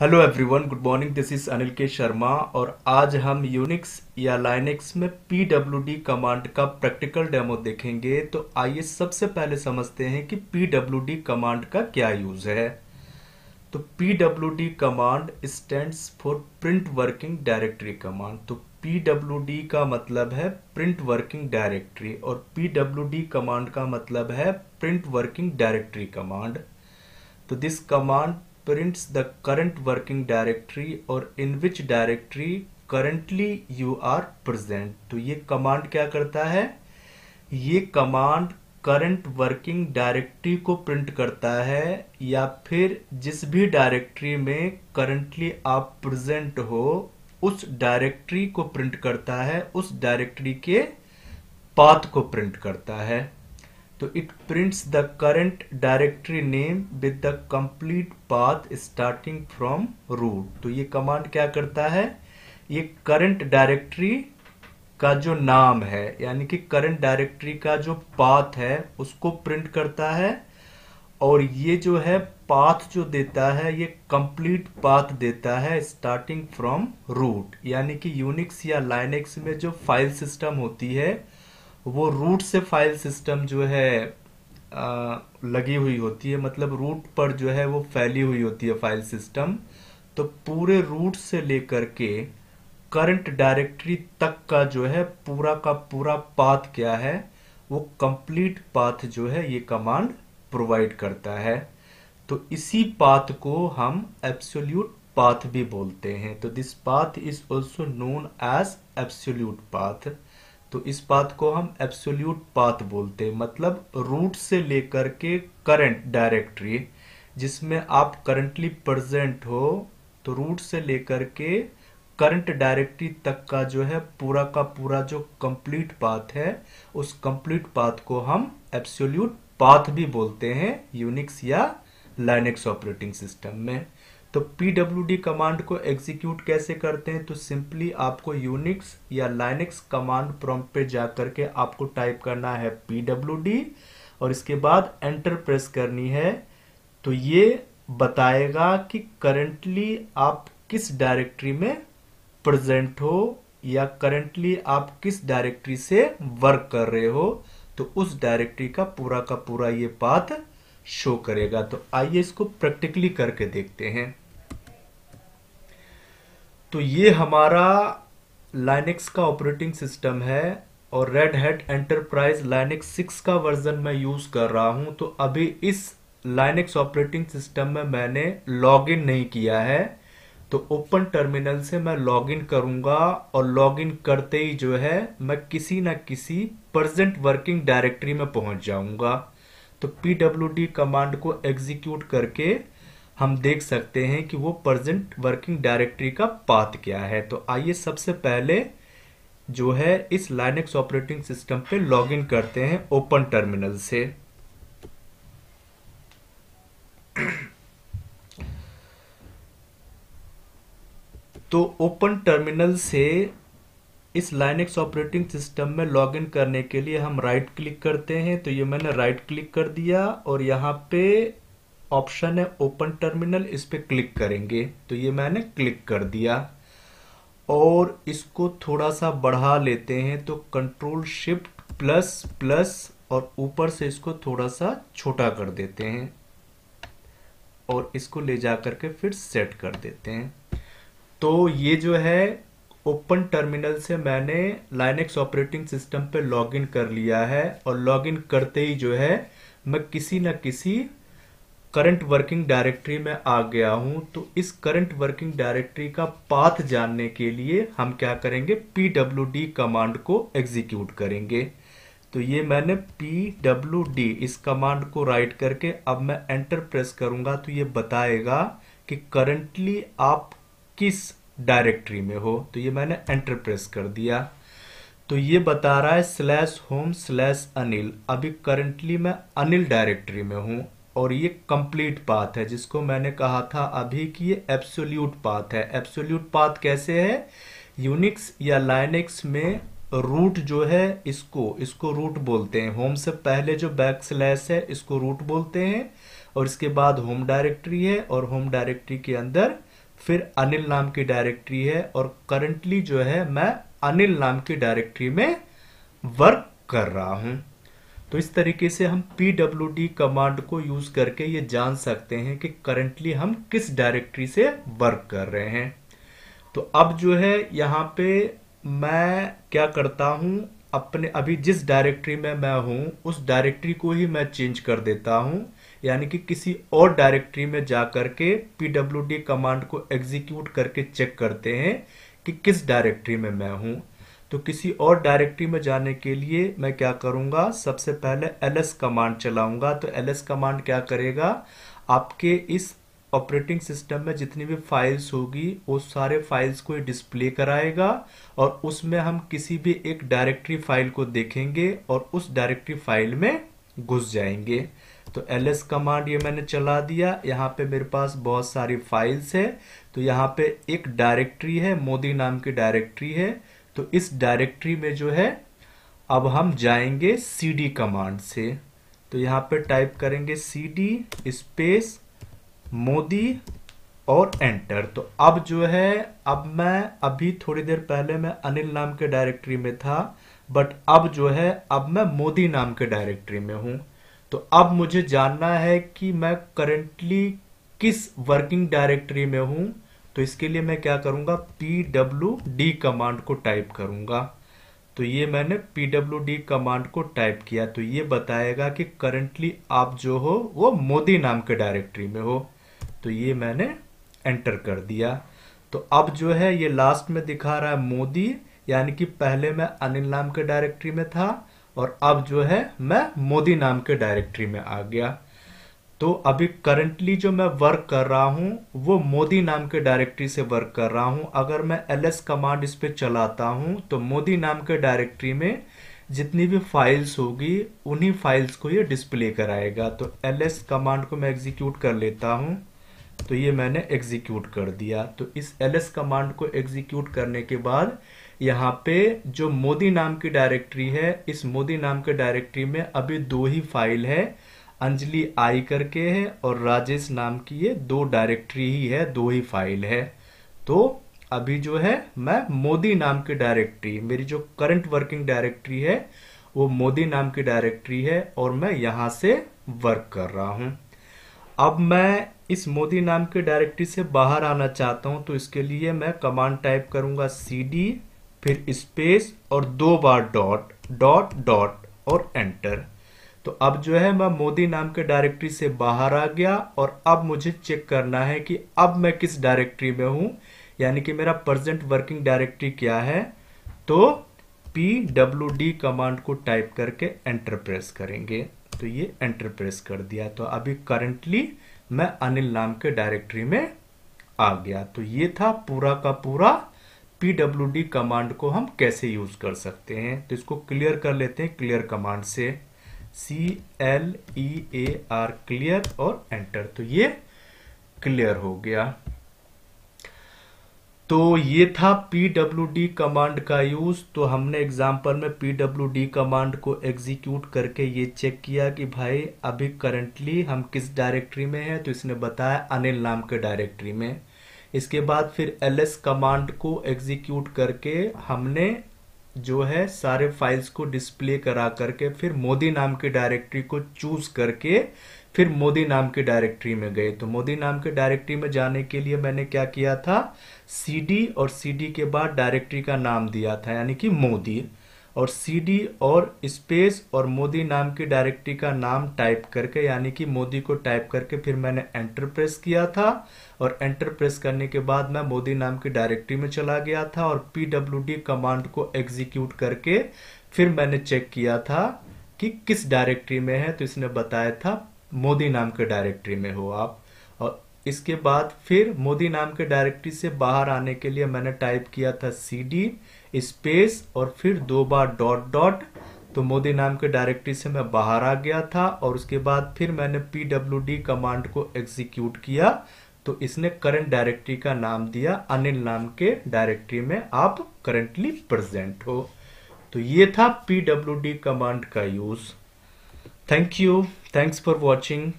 hello everyone good morning this is Anil K Sharma और आज हम यूनिक्स या लाइनिक्स में पी डब्ल्यू डी कमांड का प्रैक्टिकल डेमो देखेंगे तो आइए सबसे पहले समझते हैं कि पी डब्ल्यू डी कमांड का क्या यूज़ है तो P W D command stands for print working directory command तो पी डब्ल्यू डी का मतलब है प्रिंट वर्किंग डायरेक्टरी और पीडब्ल्यूडी डी कमांड का मतलब है प्रिंट वर्किंग डायरेक्टरी कमांड तो this command prints the current working directory और in which directory currently you are present तो ये कमांड क्या करता है ये कमांड करंट वर्किंग डायरेक्टरी को प्रिंट करता है या फिर जिस भी डायरेक्टरी में करंटली आप प्रेजेंट हो उस डायरेक्टरी को प्रिंट करता है उस डायरेक्टरी के पाथ को प्रिंट करता है तो it prints the current directory name with the complete path starting from root तो ये कमांड क्या करता है ये करंट डायरेक्टरी का जो नाम है यानी कि करंट डायरेक्टरी का जो पाथ है उसको प्रिंट करता है और ये जो है पाथ जो देता है ये कंप्लीट पाथ देता है स्टार्टिंग फ्रॉम रूट यानी कि यूनिक्स या लाइनेक्स में जो फाइल सिस्टम होती है वो रूट से फाइल सिस्टम जो है आ, लगी हुई होती है मतलब रूट पर जो है वो फैली हुई होती है फाइल सिस्टम तो पूरे रूट से लेकर के करंट डायरेक्टरी तक का जो है पूरा का पूरा पाथ क्या है वो कंप्लीट पाथ जो है ये कमांड प्रोवाइड करता है तो इसी पाथ को हम एब्सोल्यूट पाथ भी बोलते हैं तो this path is also known as absolute path तो इस पाथ को हम एब्सोल्यूट पाथ बोलते हैं मतलब रूट से लेकर के करंट डायरेक्टरी जिसमें आप करंटली प्रेजेंट हो तो रूट से लेकर के करंट डायरेक्टरी तक का जो है पूरा का पूरा जो कंप्लीट पाथ है उस कंप्लीट पाथ को हम एब्सोल्यूट पाथ भी बोलते हैं यूनिक्स या लाइनेक्स ऑपरेटिंग सिस्टम में तो pwd कमांड को एग्जीक्यूट कैसे करते हैं तो सिंपली आपको यूनिक्स या लाइनिक्स कमांड प्रॉम्प्ट पे जा करके आपको टाइप करना है pwd और इसके बाद एंटर प्रेस करनी है तो ये बताएगा कि करंटली आप किस डायरेक्टरी में प्रेजेंट हो या करंटली आप किस डायरेक्टरी से वर्क कर रहे हो तो उस डायरेक्टरी का पूरा का पूरा ये पाथ शो करेगा तो आइए इसको प्रैक्टिकली करके देखते हैं तो ये हमारा लाइनिक्स का ऑपरेटिंग सिस्टम है और Red Hat Enterprise Linux six का वर्जन मैं यूज़ कर रहा हूँ तो अभी इस लाइनिक्स ऑपरेटिंग सिस्टम में मैंने लॉगिन नहीं किया है तो ओपन टर्मिनल से मैं लॉगिन करूँगा और लॉगिन करते ही जो है मैं किसी ना किसी प्रेजेंट वर्किंग डायरेक्टरी में पहुँच जाऊँगा तो पीडब्ल्यू कमांड को एग्जीक्यूट करके हम देख सकते हैं कि वो प्रेजेंट वर्किंग डायरेक्टरी का पाथ क्या है तो आइए सबसे पहले जो है इस लाइनेक्स ऑपरेटिंग सिस्टम पे लॉगिन करते हैं ओपन टर्मिनल से तो ओपन टर्मिनल से इस लाइनेक्स ऑपरेटिंग सिस्टम में लॉगिन करने के लिए हम राइट क्लिक करते हैं तो ये मैंने राइट क्लिक कर दिया और यहाँ पे ऑप्शन है ओपन टर्मिनल इस पर क्लिक करेंगे तो ये मैंने क्लिक कर दिया और इसको थोड़ा सा बढ़ा लेते हैं तो कंट्रोल शिफ्ट प्लस प्लस और ऊपर से इसको थोड़ा सा छोटा कर देते हैं और इसको ले जा करके फिर सेट कर देते हैं तो ये जो है ओपन टर्मिनल से मैंने लाइनेक्स ऑपरेटिंग सिस्टम पे लॉगिन कर लिया है और लॉगिन करते ही जो है मैं किसी न किसी करंट वर्किंग डायरेक्टरी में आ गया हूं तो इस करंट वर्किंग डायरेक्टरी का पाथ जानने के लिए हम क्या करेंगे pwd कमांड को एग्जीक्यूट करेंगे तो ये मैंने pwd इस कमांड को राइट करके अब मैं एंटर प्रेस करूंगा तो ये बताएगा कि करंटली आप किस डायरेक्टरी में हो तो ये मैंने एंटर प्रेस कर दिया तो ये बता रहा है स्लैश होम स्लैश अनिल अभी करंटली मैं अनिल डायरेक्टरी में हूँ और ये कंप्लीट पाथ है जिसको मैंने कहा था अभी कि ये एब्सोल्यूट पाथ है एब्सोल्यूट पाथ कैसे है यूनिक्स या लाइनिक्स में रूट जो है इसको इसको रूट बोलते हैं होम से पहले जो बैक स्लैश है इसको रूट बोलते हैं और इसके बाद होम डायरेक्टरी है और होम डायरेक्टरी के अंदर फिर अनिल नाम की डायरेक्टरी है और करंटली जो है मैं अनिल नाम की डायरेक्टरी में वर्क कर रहा हूं तो इस तरीके से हम pwd कमांड को यूज करके ये जान सकते हैं कि करंटली हम किस डायरेक्टरी से वर्क कर रहे हैं तो अब जो है यहाँ पे मैं क्या करता हूँ अपने अभी जिस डायरेक्टरी में मैं हूँ उस डायरेक्टरी को ही मैं चेंज कर देता हूँ यानी कि किसी और डायरेक्टरी में जा करके pwd कमांड को एग्जीक्यूट करके चेक करते हैं कि किस डायरेक्टरी में मैं हूँ तो किसी और डायरेक्टरी में जाने के लिए मैं क्या करूंगा सबसे पहले एल एस कमांड चलाऊंगा तो एल एस कमांड क्या करेगा आपके इस ऑपरेटिंग सिस्टम में जितनी भी फाइल्स होगी वो सारे फाइल्स को डिस्प्ले कराएगा और उसमें हम किसी भी एक डायरेक्टरी फाइल को देखेंगे और उस डायरेक्टरी फाइल में घुस जाएंगे तो एल एस कमांड ये मैंने चला दिया यहाँ पे मेरे पास बहुत सारी फाइल्स है तो यहाँ पे एक डायरेक्टरी है मोदी नाम की डायरेक्टरी है तो इस डायरेक्टरी में जो है अब हम जाएंगे सी डी कमांड से तो यहां पे टाइप करेंगे सी डी स्पेस मोदी और एंटर तो अब जो है अब मैं अभी थोड़ी देर पहले मैं अनिल नाम के डायरेक्टरी में था बट अब जो है अब मैं मोदी नाम के डायरेक्टरी में हूं तो अब मुझे जानना है कि मैं करेंटली किस वर्किंग डायरेक्टरी में हूं तो इसके लिए मैं क्या करूंगा पी डब्ल्यू डी कमांड को टाइप करूंगा तो ये मैंने पी डब्ल्यू डी कमांड को टाइप किया तो ये बताएगा कि करंटली आप जो हो वो मोदी नाम के डायरेक्टरी में हो तो ये मैंने एंटर कर दिया तो अब जो है ये लास्ट में दिखा रहा है मोदी यानी कि पहले मैं अनिल नाम के डायरेक्टरी में था और अब जो है मैं मोदी नाम के डायरेक्टरी में आ गया तो अभी करंटली जो मैं वर्क कर रहा हूँ वो मोदी नाम के डायरेक्टरी से वर्क कर रहा हूँ अगर मैं एल एस कमांड इस पर चलाता हूँ तो मोदी नाम के डायरेक्टरी में जितनी भी फाइल्स होगी उन्हीं फाइल्स को ये डिस्प्ले कराएगा तो एल एस कमांड को मैं एग्जीक्यूट कर लेता हूँ तो ये मैंने एग्जीक्यूट कर दिया तो इस एल एस कमांड को एग्जीक्यूट करने के बाद यहाँ पे जो मोदी नाम की डायरेक्टरी है इस मोदी नाम के डायरेक्टरी में अभी दो ही फाइल है अंजलि आई करके है और राजेश नाम की ये दो डायरेक्टरी ही है दो ही फाइल है तो अभी जो है मैं मोदी नाम की डायरेक्टरी मेरी जो करंट वर्किंग डायरेक्टरी है वो मोदी नाम की डायरेक्टरी है और मैं यहाँ से वर्क कर रहा हूँ अब मैं इस मोदी नाम की डायरेक्टरी से बाहर आना चाहता हूँ तो इसके लिए मैं कमांड टाइप करूँगा सी डी फिर स्पेस और दो बार डॉट डॉट डॉट और एंटर तो अब जो है मैं मोदी नाम के डायरेक्टरी से बाहर आ गया और अब मुझे चेक करना है कि अब मैं किस डायरेक्टरी में हूं यानी कि मेरा प्रजेंट वर्किंग डायरेक्टरी क्या है तो पी डब्ल्यू डी कमांड को टाइप करके एंटर प्रेस करेंगे तो ये एंटर प्रेस कर दिया तो अभी करंटली मैं अनिल नाम के डायरेक्टरी में आ गया तो ये था पूरा का पूरा पी डब्ल्यू डी कमांड को हम कैसे यूज कर सकते हैं तो इसको क्लियर कर लेते हैं क्लियर कमांड से C L E A R clear और एंटर तो ये क्लियर हो गया तो ये था पी डब्ल्यू डी कमांड का यूज़ तो हमने एग्जाम्पल में पी डब्ल्यू डी कमांड को एग्जीक्यूट करके ये चेक किया कि भाई अभी करंटली हम किस डायरेक्टरी में हैं तो इसने बताया अनिल नाम के डायरेक्टरी में इसके बाद फिर एल एस कमांड को एग्जीक्यूट करके हमने जो है सारे फाइल्स को डिस्प्ले करा करके फिर मोदी नाम की डायरेक्टरी को चूज करके फिर मोदी नाम की डायरेक्टरी में गए तो मोदी नाम के डायरेक्टरी में जाने के लिए मैंने क्या किया था सीडी और सीडी के बाद डायरेक्टरी का नाम दिया था यानी कि मोदी और सीडी और स्पेस और मोदी नाम की डायरेक्टरी का नाम टाइप करके यानी कि मोदी को टाइप करके फिर मैंने एंटर प्रेस किया था और एंटर प्रेस करने के बाद मैं मोदी नाम की डायरेक्टरी में चला गया था और पी कमांड को एग्जीक्यूट करके फिर मैंने चेक किया था कि किस डायरेक्टरी में है तो इसने बताया था मोदी नाम के डायरेक्टरी में हो आप और इसके बाद फिर मोदी नाम के डायरेक्टरी से बाहर आने के लिए मैंने टाइप किया था सी डी स्पेस और फिर दो बार डॉट डॉट तो मोदी नाम के डायरेक्टरी से मैं बाहर आ गया था और उसके बाद फिर मैंने पी कमांड को एग्जीक्यूट किया तो इसने करंट डायरेक्टरी का नाम दिया अनिल नाम के डायरेक्टरी में आप करंटली प्रेजेंट हो तो ये था पी कमांड का use thank you thanks for watching